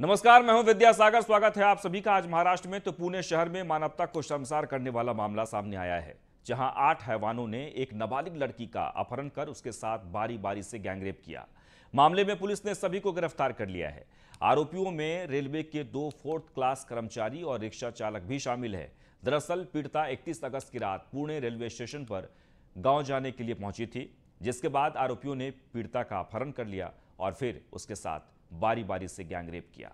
नमस्कार मैं हूं विद्यासागर स्वागत है आप सभी का आज महाराष्ट्र में तो पुणे शहर में मानवता को शर्मसार करने वाला मामला सामने आया है जहां आठ हैवानों ने एक नाबालिग लड़की का अपहरण कर उसके साथ बारी बारी से गैंगरेप किया मामले में पुलिस ने सभी को गिरफ्तार कर लिया है आरोपियों में रेलवे के दो फोर्थ क्लास कर्मचारी और रिक्शा चालक भी शामिल है दरअसल पीड़िता इकतीस अगस्त की रात पुणे रेलवे स्टेशन पर गाँव जाने के लिए पहुंची थी जिसके बाद आरोपियों ने पीड़िता का अपहरण कर लिया और फिर उसके साथ बारी बारी से गैंगरेप किया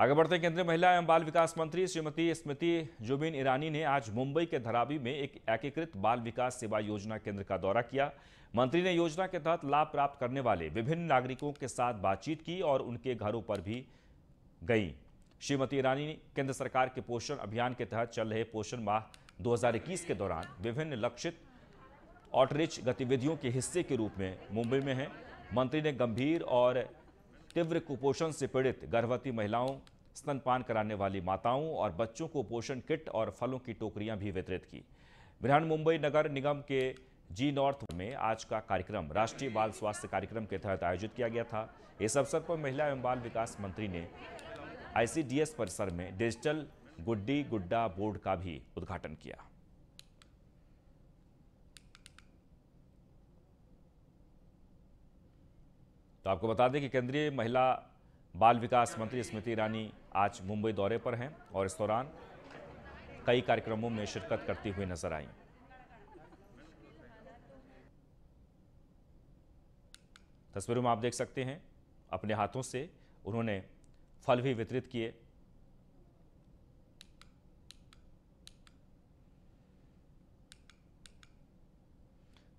आगे बढ़ते हैं केंद्रीय महिला एवं बाल विकास मंत्री श्रीमती स्मृति जुबिन ईरानी ने आज मुंबई के धरावी में एक एकीकृत बाल विकास सेवा योजना केंद्र का दौरा किया मंत्री ने योजना के तहत लाभ प्राप्त करने वाले विभिन्न नागरिकों के साथ बातचीत की और उनके घरों पर भी गई श्रीमती ईरानी ने केंद्र सरकार के पोषण अभियान के तहत चल रहे पोषण माह दो के दौरान विभिन्न लक्षित आउटरीच गतिविधियों के हिस्से के रूप में मुंबई में हैं मंत्री ने गंभीर और तीव्र कुपोषण से पीड़ित गर्भवती महिलाओं स्तनपान कराने वाली माताओं और बच्चों को पोषण किट और फलों की टोकरियां भी वितरित की बृहन मुंबई नगर निगम के जी नॉर्थ में आज का कार्यक्रम राष्ट्रीय बाल स्वास्थ्य कार्यक्रम के तहत आयोजित किया गया था इस अवसर पर महिला एवं बाल विकास मंत्री ने आईसीडीएस परिसर में डिजिटल गुड्डी गुड्डा बोर्ड का भी उद्घाटन किया तो आपको बता दें कि केंद्रीय महिला बाल विकास मंत्री स्मृति ईरानी आज मुंबई दौरे पर हैं और इस दौरान कई कार्यक्रमों में शिरकत करती हुई नजर आई तस्वीरों में आप देख सकते हैं अपने हाथों से उन्होंने फल भी वितरित किए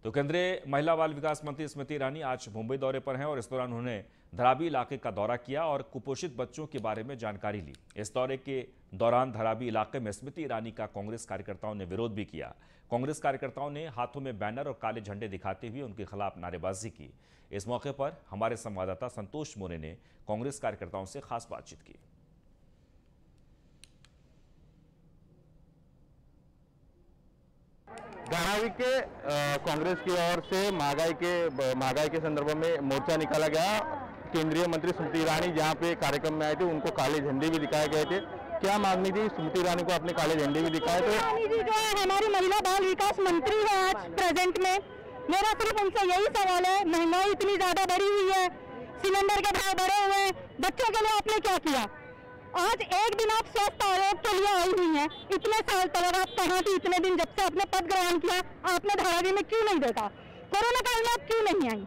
तो केंद्रीय महिला बाल विकास मंत्री स्मृति ईरानी आज मुंबई दौरे पर हैं और इस दौरान उन्होंने धराबी इलाके का दौरा किया और कुपोषित बच्चों के बारे में जानकारी ली इस दौरे के दौरान धराबी इलाके में स्मृति ईरानी का कांग्रेस कार्यकर्ताओं ने विरोध भी किया कांग्रेस कार्यकर्ताओं ने हाथों में बैनर और काले झंडे दिखाते हुए उनके खिलाफ नारेबाजी की इस मौके पर हमारे संवाददाता संतोष मोरे ने कांग्रेस कार्यकर्ताओं से खास बातचीत की धारावी के कांग्रेस की ओर से महंगाई के महंगाई के संदर्भ में मोर्चा निकाला गया केंद्रीय मंत्री स्मृति ईरानी जहाँ पे कार्यक्रम में आए थे उनको काले झंडे भी दिखाए गए थे क्या मांगनी थी स्मृति ईरानी को आपने काले झंडे भी दिखाए थे हमारी महिला बाल विकास मंत्री है आज प्रेजेंट में मेरा सिर्फ उनसे यही सवाल है महंगाई इतनी ज्यादा बढ़ी हुई है सिलेंडर के भाव बढ़े हुए हैं बच्चों के लिए आपने क्या किया आज एक दिन आप स्वस्थ आयोग के लिए आई हुई हैं इतने साल तक आप कहाँ थी इतने दिन जब से आपने पद ग्रहण किया आपने धारावी में क्यों नहीं देखा कोरोना काल में आप क्यों नहीं आई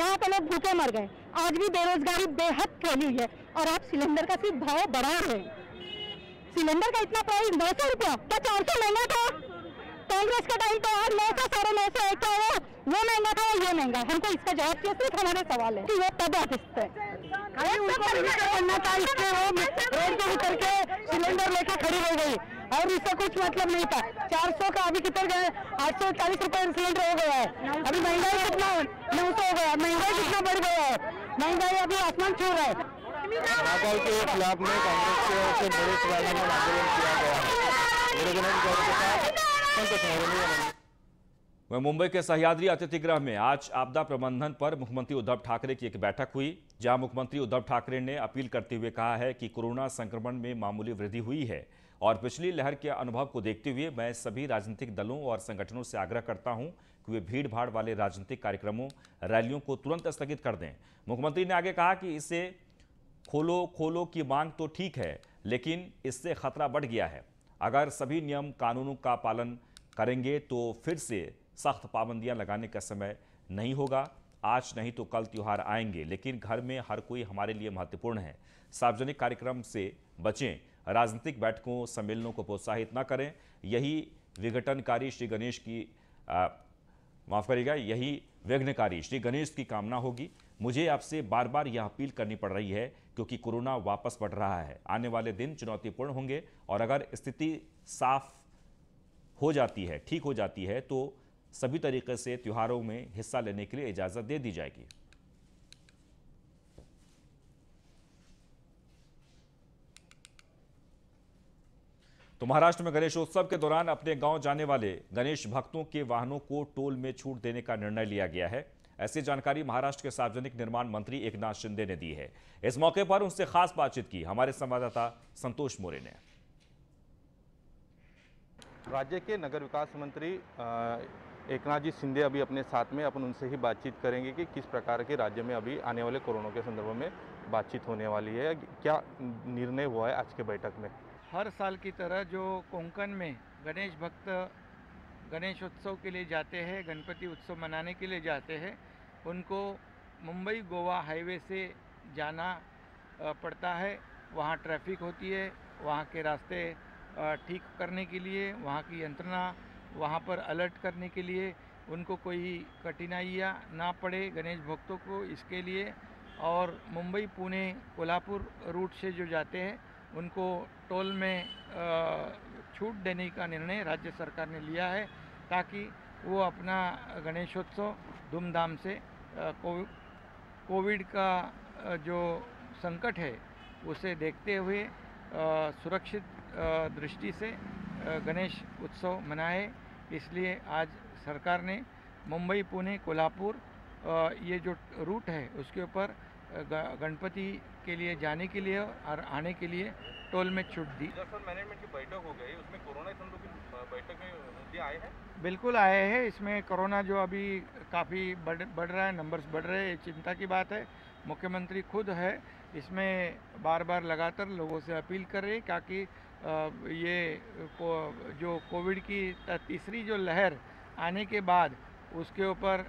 यहाँ पे लोग भूखे मर गए आज भी बेरोजगारी बेहद फैली है और आप सिलेंडर का सिर्फ भाव बढ़ा रहे सिलेंडर का इतना प्राइस नौ सौ रुपया क्या चार सौ महंगा था कांग्रेस का टाइम तो आज नौ सौ साढ़े नौ सौ एक वो महंगा था ये महंगा हमको इसका जवाब चाहिए सिर्फ हमारा सवाल है कि वो तब वापस है के सिलेंडर लेके खड़ी हो गई और इसका कुछ मतलब नहीं था 400 का अभी कितने गए आठ सौ चालीस रुपए सिलेंडर हो गया है अभी महंगाई कितना नौ सौ हो गया महंगाई कितना बढ़ गया है महंगाई अभी आसमान छू रहा है महाकाल के खिलाफ में कांग्रेस की ओर से बड़े आंदोलन किया गया है वह मुंबई के सहयाद्री अतिथिगृह में आज आपदा प्रबंधन पर मुख्यमंत्री उद्धव ठाकरे की एक बैठक हुई जहां मुख्यमंत्री उद्धव ठाकरे ने अपील करते हुए कहा है कि कोरोना संक्रमण में मामूली वृद्धि हुई है और पिछली लहर के अनुभव को देखते हुए मैं सभी राजनीतिक दलों और संगठनों से आग्रह करता हूं कि वे भीड़ भाड़ वाले राजनीतिक कार्यक्रमों रैलियों को तुरंत स्थगित कर दें मुख्यमंत्री ने आगे कहा कि इसे खोलो खोलो की मांग तो ठीक है लेकिन इससे खतरा बढ़ गया है अगर सभी नियम कानूनों का पालन करेंगे तो फिर से सख्त पाबंदियां लगाने का समय नहीं होगा आज नहीं तो कल त्यौहार आएंगे लेकिन घर में हर कोई हमारे लिए महत्वपूर्ण है सार्वजनिक कार्यक्रम से बचें राजनीतिक बैठकों सम्मेलनों को प्रोत्साहित न करें यही विघटनकारी श्री गणेश की माफ़ करिएगा यही विघ्नकारी श्री गणेश की कामना होगी मुझे आपसे बार बार यह अपील करनी पड़ रही है क्योंकि कोरोना वापस बढ़ रहा है आने वाले दिन चुनौतीपूर्ण होंगे और अगर स्थिति साफ हो जाती है ठीक हो जाती है तो सभी तरीके से त्योहारों में हिस्सा लेने के लिए इजाज़त दे दी जाएगी तो महाराष्ट्र में गणेशोत्सव के दौरान अपने गांव जाने वाले गणेश भक्तों के वाहनों को टोल में छूट देने का निर्णय लिया गया है ऐसी जानकारी महाराष्ट्र के सार्वजनिक निर्माण मंत्री एकनाथ शिंदे ने दी है इस मौके पर उनसे खास बातचीत की हमारे संवाददाता संतोष मोरे ने राज्य के नगर विकास मंत्री एकनाथ जी शिंदे अभी अपने साथ में अपन उनसे ही बातचीत करेंगे कि किस प्रकार के राज्य में अभी आने वाले कोरोना के संदर्भ में बातचीत होने वाली है क्या निर्णय हुआ है आज के बैठक में हर साल की तरह जो कोंकण में गणेश भक्त गणेश उत्सव के लिए जाते हैं गणपति उत्सव मनाने के लिए जाते हैं उनको मुंबई गोवा हाईवे से जाना पड़ता है वहाँ ट्रैफिक होती है वहाँ के रास्ते ठीक करने के लिए वहाँ की यंत्रणा वहाँ पर अलर्ट करने के लिए उनको कोई कठिनाइयाँ ना पड़े गणेश भक्तों को इसके लिए और मुंबई पुणे कोल्हापुर रूट से जो जाते हैं उनको टोल में छूट देने का निर्णय राज्य सरकार ने लिया है ताकि वो अपना गणेशोत्सव धूमधाम से कोविड का जो संकट है उसे देखते हुए सुरक्षित दृष्टि से गणेश उत्सव मनाए इसलिए आज सरकार ने मुंबई पुणे कोल्हापुर ये जो रूट है उसके ऊपर गणपति के लिए जाने के लिए और आने के लिए टोल में छूट दी मैनेजमेंट की बैठक हो गई उसमें कोरोना की बैठक में मुद्दे आए हैं बिल्कुल आए हैं इसमें कोरोना जो अभी काफ़ी बढ़ बढ़ रहा है नंबर्स बढ़ रहे हैं चिंता की बात है मुख्यमंत्री खुद है इसमें बार बार लगातार लोगों से अपील कर रहे हैं ताकि ये जो कोविड की तीसरी जो लहर आने के बाद उसके ऊपर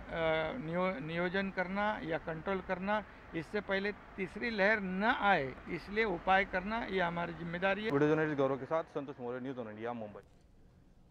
नियो, नियोजन करना या कंट्रोल करना इससे पहले तीसरी लहर न आए इसलिए उपाय करना ये हमारी जिम्मेदारी है वीडियो जर्नलिस्ट गौरव के साथ Santosh Maurya news on India Mumbai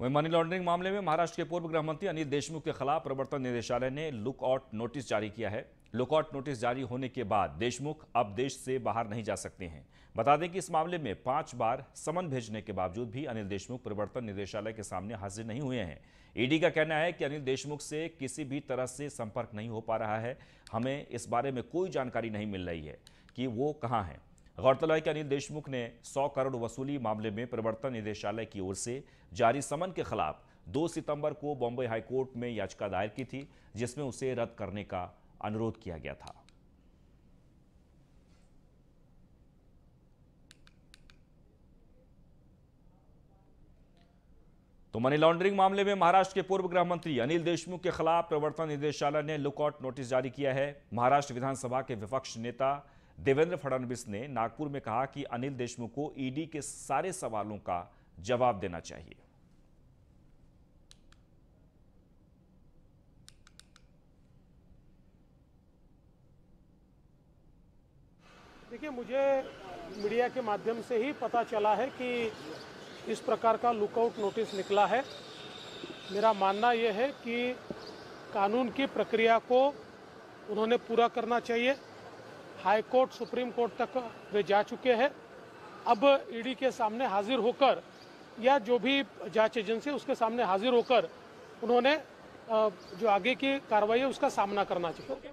वहीं मनी लॉन्ड्रिंग मामले में महाराष्ट्र के पूर्व गृह मंत्री अनिल देशमुख के खिलाफ प्रवर्तन निदेशालय ने लुक आउट नोटिस जारी किया है लुकआउट नोटिस जारी होने के बाद देशमुख अब देश से बाहर नहीं जा सकते हैं बता दें कि इस मामले में पांच बार समन भेजने के बावजूद भी अनिल देशमुख प्रवर्तन निदेशालय के सामने हाजिर नहीं हुए हैं ईडी का कहना है कि अनिल देशमुख से किसी भी तरह से संपर्क नहीं हो पा रहा है हमें इस बारे में कोई जानकारी नहीं मिल रही है कि वो कहाँ हैं गौरतलब है कि अनिल देशमुख ने सौ करोड़ वसूली मामले में प्रवर्तन निदेशालय की ओर से जारी समन के खिलाफ दो सितंबर को बॉम्बे हाईकोर्ट में याचिका दायर की थी जिसमें उसे रद्द करने का अनुरोध किया गया था तो मनी लॉन्ड्रिंग मामले में महाराष्ट्र के पूर्व गृह मंत्री अनिल देशमुख के खिलाफ प्रवर्तन निदेशालय ने लुकआउट नोटिस जारी किया है महाराष्ट्र विधानसभा के विपक्ष नेता देवेंद्र फडणवीस ने नागपुर में कहा कि अनिल देशमुख को ईडी के सारे सवालों का जवाब देना चाहिए देखिए मुझे मीडिया के माध्यम से ही पता चला है कि इस प्रकार का लुकआउट नोटिस निकला है मेरा मानना यह है कि कानून की प्रक्रिया को उन्होंने पूरा करना चाहिए हाई कोर्ट सुप्रीम कोर्ट तक वे जा चुके हैं अब ईडी e के सामने हाजिर होकर या जो भी जांच एजेंसी उसके सामने हाजिर होकर उन्होंने जो आगे की कार्रवाई है उसका सामना करना चाहिए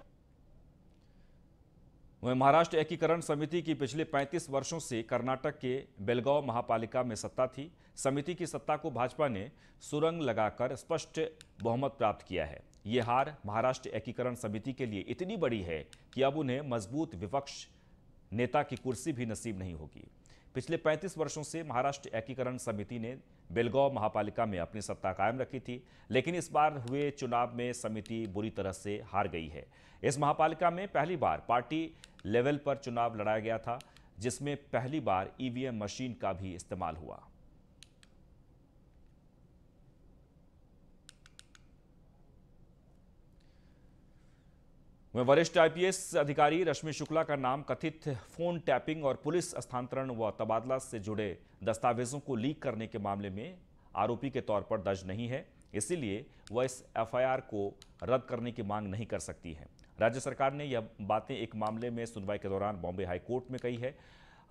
वहीं महाराष्ट्र एकीकरण समिति की पिछले 35 वर्षों से कर्नाटक के बेलगांव महापालिका में सत्ता थी समिति की सत्ता को भाजपा ने सुरंग लगाकर स्पष्ट बहुमत प्राप्त किया है ये हार महाराष्ट्र एकीकरण समिति के लिए इतनी बड़ी है कि अब उन्हें मजबूत विपक्ष नेता की कुर्सी भी नसीब नहीं होगी पिछले 35 वर्षों से महाराष्ट्र एकीकरण समिति ने बेलगांव महापालिका में अपनी सत्ता कायम रखी थी लेकिन इस बार हुए चुनाव में समिति बुरी तरह से हार गई है इस महापालिका में पहली बार पार्टी लेवल पर चुनाव लड़ाया गया था जिसमें पहली बार ईवीएम मशीन का भी इस्तेमाल हुआ वहीं वरिष्ठ आईपीएस अधिकारी रश्मि शुक्ला का नाम कथित फोन टैपिंग और पुलिस स्थानांतरण व तबादला से जुड़े दस्तावेजों को लीक करने के मामले में आरोपी के तौर पर दर्ज नहीं है इसीलिए वह इस एफआईआर को रद्द करने की मांग नहीं कर सकती है राज्य सरकार ने यह बातें एक मामले में सुनवाई के दौरान बॉम्बे हाईकोर्ट में कही है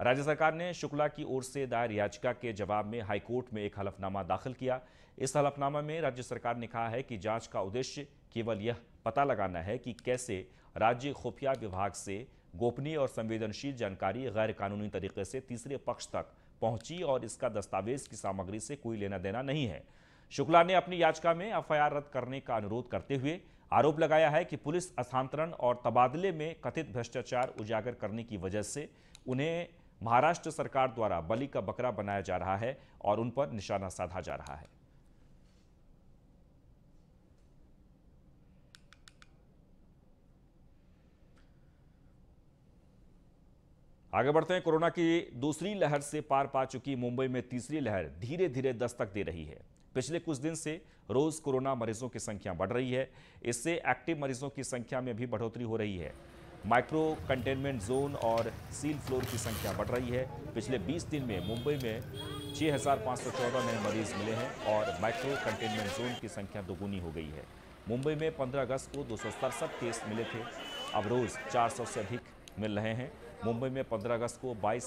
राज्य सरकार ने शुक्ला की ओर से दायर याचिका के जवाब में हाईकोर्ट में एक हलफनामा दाखिल किया इस हलफनामा में राज्य सरकार ने कहा है कि जांच का उद्देश्य केवल यह पता लगाना है कि कैसे राज्य खुफिया विभाग से गोपनीय और संवेदनशील जानकारी गैर कानूनी तरीके से तीसरे पक्ष तक पहुंची और इसका दस्तावेज की सामग्री से कोई लेना देना नहीं है शुक्ला ने अपनी याचिका में एफ रद्द करने का अनुरोध करते हुए आरोप लगाया है कि पुलिस स्थानांतरण और तबादले में कथित भ्रष्टाचार उजागर करने की वजह से उन्हें महाराष्ट्र सरकार द्वारा बलि का बकरा बनाया जा रहा है और उन पर निशाना साधा जा रहा है आगे बढ़ते हैं कोरोना की दूसरी लहर से पार पा चुकी मुंबई में तीसरी लहर धीरे धीरे दस्तक दे रही है पिछले कुछ दिन से रोज कोरोना मरीजों की संख्या बढ़ रही है इससे एक्टिव मरीजों की संख्या में भी बढ़ोतरी हो रही है माइक्रो कंटेनमेंट जोन और सील फ्लोर की संख्या बढ़ रही है पिछले 20 दिन में मुंबई में 6,514 नए मरीज मिले हैं और माइक्रो कंटेनमेंट जोन की संख्या दोगुनी हो गई है मुंबई में 15 अगस्त को दो केस मिले थे अब रोज 400 से अधिक मिल रहे हैं मुंबई में 15 अगस्त को 22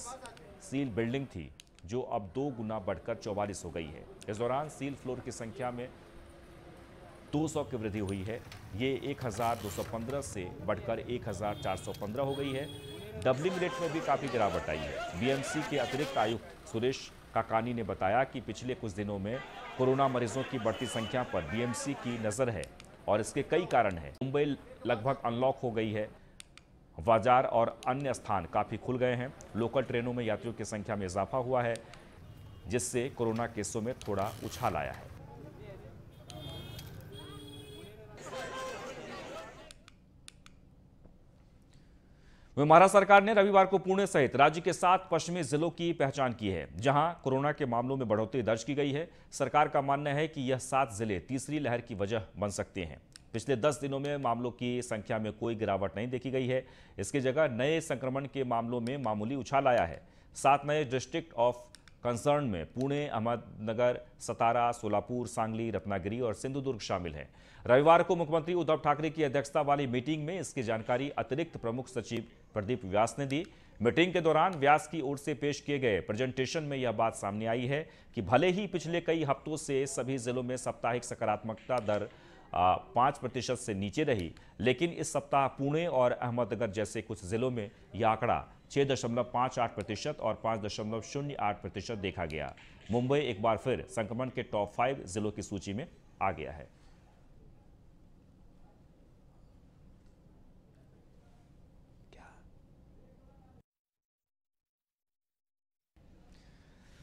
सील बिल्डिंग थी जो अब दो गुना बढ़कर चौवालीस हो गई है इस दौरान सील फ्लोर की संख्या में 200 की वृद्धि हुई है ये 1,215 से बढ़कर 1,415 हो गई है डबलिंग रेट में भी काफ़ी गिरावट आई है बीएमसी के अतिरिक्त आयुक्त सुरेश काकानी ने बताया कि पिछले कुछ दिनों में कोरोना मरीजों की बढ़ती संख्या पर बी की नज़र है और इसके कई कारण हैं मुंबई लगभग अनलॉक हो गई है बाजार और अन्य स्थान काफ़ी खुल गए हैं लोकल ट्रेनों में यात्रियों की संख्या में इजाफा हुआ है जिससे कोरोना केसों में थोड़ा उछाल आया है महाराष्ट्र सरकार ने रविवार को पुणे सहित राज्य के सात पश्चिमी जिलों की पहचान की है जहां कोरोना के मामलों में बढ़ोतरी दर्ज की गई है सरकार का मानना है कि यह सात जिले तीसरी लहर की वजह बन सकते हैं पिछले 10 दिनों में मामलों की संख्या में कोई गिरावट नहीं देखी गई है इसकी जगह नए संक्रमण के मामलों में मामूली उछाल आया है सात नए डिस्ट्रिक्ट ऑफ कंसर्न में पुणे अहमदनगर सतारा सोलापुर सांगली रत्नागिरी और सिंधुदुर्ग शामिल हैं रविवार को मुख्यमंत्री उद्धव ठाकरे की अध्यक्षता वाली मीटिंग में इसकी जानकारी अतिरिक्त प्रमुख सचिव प्रदीप व्यास ने दी मीटिंग के दौरान व्यास की ओर से पेश किए गए प्रेजेंटेशन में यह बात सामने आई है कि भले ही पिछले कई हफ्तों से सभी जिलों में साप्ताहिक सकारात्मकता दर पाँच प्रतिशत से नीचे रही लेकिन इस सप्ताह पुणे और अहमदनगर जैसे कुछ ज़िलों में यह आंकड़ा छः दशमलव पाँच आठ प्रतिशत और पाँच दशमलव शून्य आठ प्रतिशत देखा गया मुंबई एक बार फिर संक्रमण के टॉप फाइव ज़िलों की सूची में आ गया है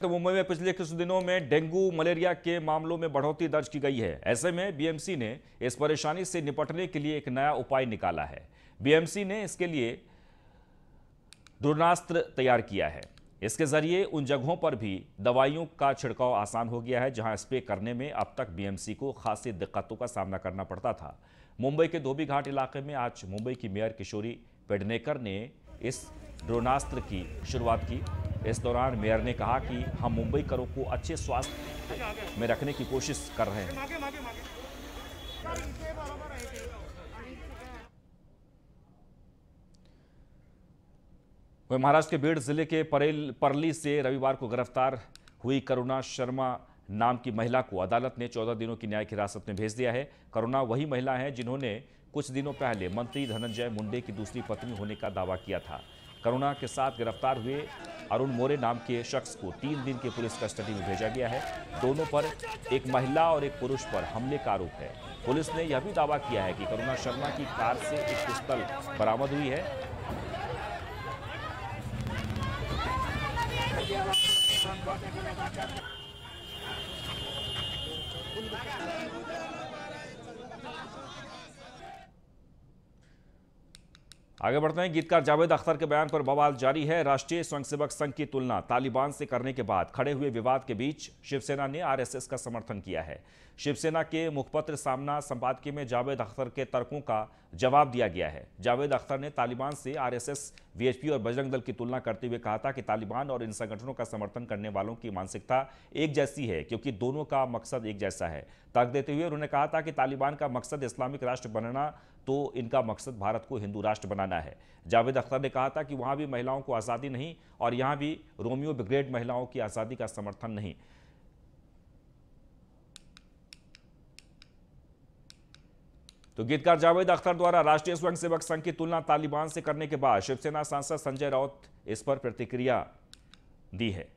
तो मुंबई में पिछले कुछ दिनों में डेंगू मलेरिया के मामलों में बढ़ोतरी दर्ज की गई है ऐसे में बीएमसी ने इस परेशानी से निपटने के लिए एक नया उपाय निकाला है बीएमसी ने इसके लिए द्रोणास्त्र तैयार किया है इसके जरिए उन जगहों पर भी दवाइयों का छिड़काव आसान हो गया है जहां स्प्रे करने में अब तक बीएमसी को खासी दिक्कतों का सामना करना पड़ता था मुंबई के धोबी घाट इलाके में आज मुंबई की मेयर किशोरी पेडनेकर ने इस ड्रोनास्त्र की शुरुआत की इस दौरान मेयर ने कहा कि हम मुंबईकरों को अच्छे स्वास्थ्य में रखने की कोशिश कर रहे हैं वह महाराष्ट्र के बीड़ जिले के परेल परली से रविवार को गिरफ्तार हुई करुणा शर्मा नाम की महिला को अदालत ने 14 दिनों की न्यायिक हिरासत में भेज दिया है करुणा वही महिला है जिन्होंने कुछ दिनों पहले मंत्री धनंजय मुंडे की दूसरी पत्नी होने का दावा किया था करुणा के साथ गिरफ्तार हुए अरुण मोरे नाम के शख्स को तीन दिन की पुलिस कस्टडी में भेजा गया है दोनों पर एक महिला और एक पुरुष पर हमले का आरोप है पुलिस ने यह भी दावा किया है कि करुणा शर्मा की कार से एक पिस्तल बरामद हुई है आगे बढ़ते हैं गीतकार जावेद अख्तर के बयान पर बवाल जारी है राष्ट्रीय स्वयंसेवक संघ की तुलना तालिबान से करने के बाद खड़े हुए विवाद के बीच शिवसेना ने आरएसएस का समर्थन किया है शिवसेना के मुखपत्र सामना संपादकीय में जावेद अख्तर के तर्कों का जवाब दिया गया है जावेद अख्तर ने तालिबान से आरएसएस वीएचपी और बजरंग दल की तुलना करते हुए कहा था कि तालिबान और इन संगठनों का समर्थन करने वालों की मानसिकता एक जैसी है क्योंकि दोनों का मकसद एक जैसा है तर्क देते हुए उन्होंने कहा था कि तालिबान का मकसद इस्लामिक राष्ट्र बनना तो इनका मकसद भारत को हिंदू राष्ट्र बनाना है जावेद अख्तर ने कहा था कि वहाँ भी महिलाओं को आज़ादी नहीं और यहाँ भी रोमियो ब्रिग्रेड महिलाओं की आज़ादी का समर्थन नहीं तो गीतकार जावेद अख्तर द्वारा राष्ट्रीय स्वयंसेवक संघ की तुलना तालिबान से करने के बाद शिवसेना सांसद संजय राउत इस पर प्रतिक्रिया दी है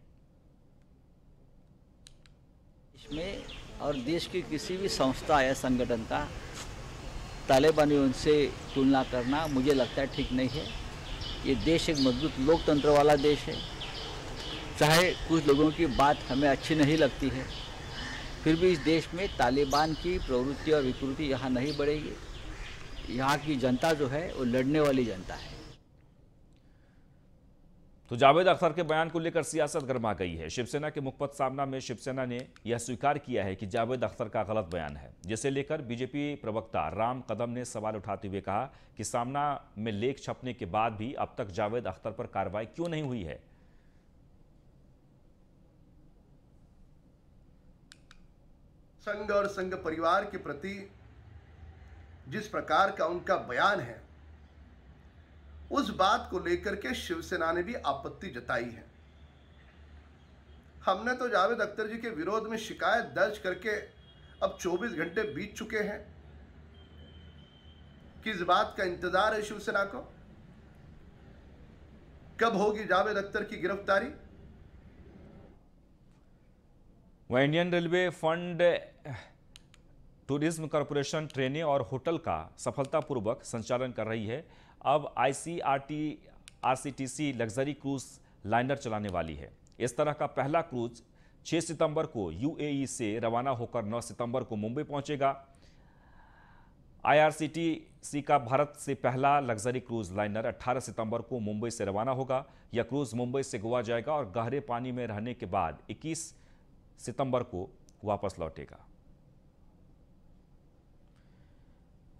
इसमें और देश की किसी भी संस्था या संगठन का तालिबानी उनसे तुलना करना मुझे लगता है ठीक नहीं है ये देश एक मजबूत लोकतंत्र वाला देश है चाहे कुछ लोगों की बात हमें अच्छी नहीं लगती है फिर भी इस देश में तालिबान की प्रवृत्ति और विकृति यहाँ नहीं बढ़ेगी यहाँ की जनता जो है वो लड़ने वाली जनता है तो जावेद अख्तर के बयान को लेकर सियासत गर्मा गई है शिवसेना के मुखपत सामना में शिवसेना ने यह स्वीकार किया है कि जावेद अख्तर का गलत बयान है जिसे लेकर बीजेपी प्रवक्ता राम कदम ने सवाल उठाते हुए कहा कि सामना में लेख छपने के बाद भी अब तक जावेद अख्तर पर कार्रवाई क्यों नहीं हुई है संघ और संघ परिवार के प्रति जिस प्रकार का उनका बयान है उस बात को लेकर के शिवसेना ने भी आपत्ति जताई है हमने तो जावेद अख्तर जी के विरोध में शिकायत दर्ज करके अब 24 घंटे बीत चुके हैं किस बात का इंतजार है शिवसेना को कब होगी जावेद अख्तर की गिरफ्तारी वह Indian railway fund tourism corporation ट्रेनें और होटल का सफलतापूर्वक संचालन कर रही है अब IRCTC luxury cruise liner चलाने वाली है इस तरह का पहला क्रूज 6 सितंबर को यूएई e से रवाना होकर 9 सितंबर को मुंबई पहुंचेगा आईआरसीटीसी का भारत से पहला लग्जरी क्रूज लाइनर 18 सितंबर को मुंबई से रवाना होगा यह क्रूज मुंबई से गोवा जाएगा और गहरे पानी में रहने के बाद 21 सितंबर को वापस लौटेगा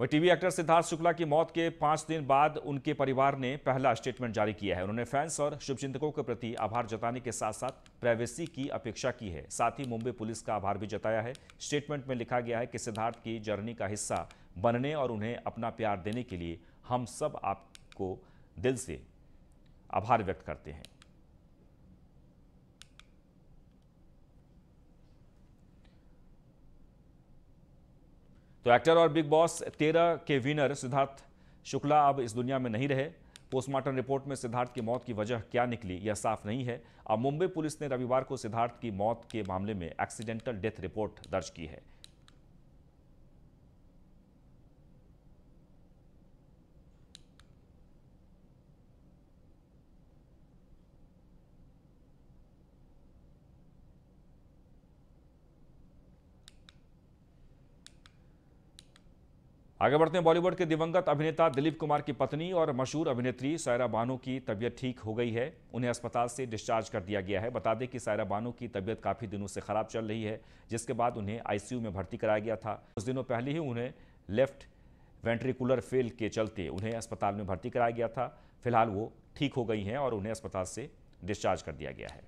वह टीवी एक्टर सिद्धार्थ शुक्ला की मौत के पांच दिन बाद उनके परिवार ने पहला स्टेटमेंट जारी किया है उन्होंने फैंस और शुभचिंतकों के प्रति आभार जताने के साथ साथ प्राइवेसी की अपेक्षा की है साथ ही मुंबई पुलिस का आभार भी जताया है स्टेटमेंट में लिखा गया है कि सिद्धार्थ की जर्नी का हिस्सा बनने और उन्हें अपना प्यार देने के लिए हम सब आपको दिल से आभार व्यक्त करते हैं तो एक्टर और बिग बॉस तेरह के विनर सिद्धार्थ शुक्ला अब इस दुनिया में नहीं रहे पोस्टमार्टम रिपोर्ट में सिद्धार्थ की मौत की वजह क्या निकली यह साफ नहीं है अब मुंबई पुलिस ने रविवार को सिद्धार्थ की मौत के मामले में एक्सीडेंटल डेथ रिपोर्ट दर्ज की है आगे बढ़ते हैं बॉलीवुड के दिवंगत अभिनेता दिलीप कुमार की पत्नी और मशहूर अभिनेत्री सायरा बानो की तबियत ठीक हो गई है उन्हें अस्पताल से डिस्चार्ज कर दिया गया है बता दें कि सायरा बानो की तबियत काफ़ी दिनों से खराब चल रही है जिसके बाद उन्हें आईसीयू में भर्ती कराया गया था कुछ दिनों पहले ही उन्हें लेफ्ट वेंट्रिकुलर फेल के चलते उन्हें अस्पताल में भर्ती कराया गया था फिलहाल वो ठीक हो गई हैं और उन्हें अस्पताल से डिस्चार्ज कर दिया गया है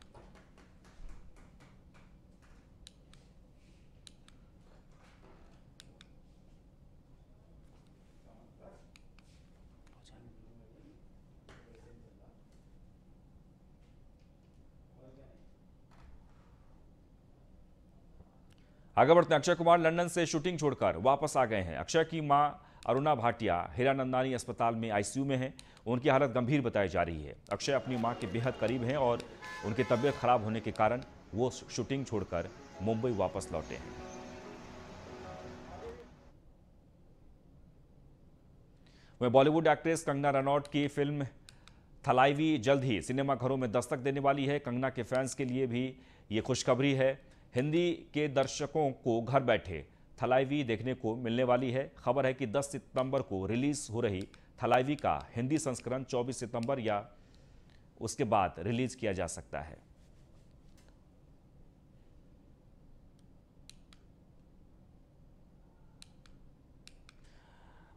आगे बढ़ते हैं अक्षय कुमार लंदन से शूटिंग छोड़कर वापस आ गए हैं अक्षय की मां अरुणा भाटिया हीरानंदानी अस्पताल में आईसीयू में हैं उनकी हालत गंभीर बताई जा रही है अक्षय अपनी मां के बेहद करीब हैं और उनकी तबीयत खराब होने के कारण वो शूटिंग छोड़कर मुंबई वापस लौटे हैं वह बॉलीवुड एक्ट्रेस कंगना रनौट की फिल्म थलाईवी जल्द ही सिनेमाघरों में दस्तक देने वाली है कंगना के फैंस के लिए भी ये खुशखबरी है हिंदी के दर्शकों को घर बैठे थलाईवी देखने को मिलने वाली है खबर है कि 10 सितंबर को रिलीज हो रही थलाईवी का हिंदी संस्करण 24 सितंबर या उसके बाद रिलीज किया जा सकता है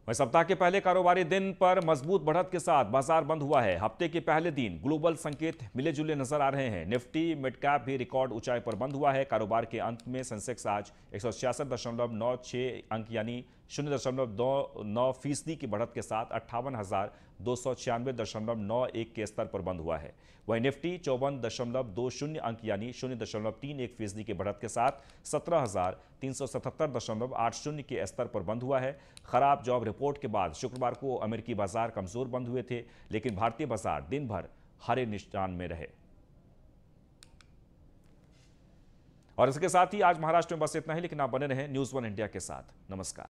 वहीं सप्ताह के पहले कारोबारी दिन पर मजबूत बढ़त के साथ बाजार बंद हुआ है हफ्ते के पहले दिन ग्लोबल संकेत मिले जुले नजर आ रहे हैं निफ्टी मिड कैप भी रिकॉर्ड ऊंचाई पर बंद हुआ है कारोबार के अंत में सेंसेक्स आज एक अंक यानी शून्य दशमलव दो नौ फीसदी की बढ़त के साथ अट्ठावन हजार दो सौ छियानवे दशमलव नौ एक के स्तर पर बंद हुआ है वहीं निफ्टी चौवन दशमलव दो शून्य अंक यानी शून्य दशमलव तीन एक फीसदी की बढ़त के साथ सत्रह हजार तीन सौ सतहत्तर दशमलव आठ शून्य के स्तर पर बंद हुआ है खराब जॉब रिपोर्ट के बाद शुक्रवार को अमेरिकी बाजार कमजोर बंद हुए थे लेकिन भारतीय बाजार दिन भर हरे निशान में रहे और इसके साथ ही आज महाराष्ट्र में बस इतना ही लेकिन आप बने रहें न्यूज वन इंडिया के साथ नमस्कार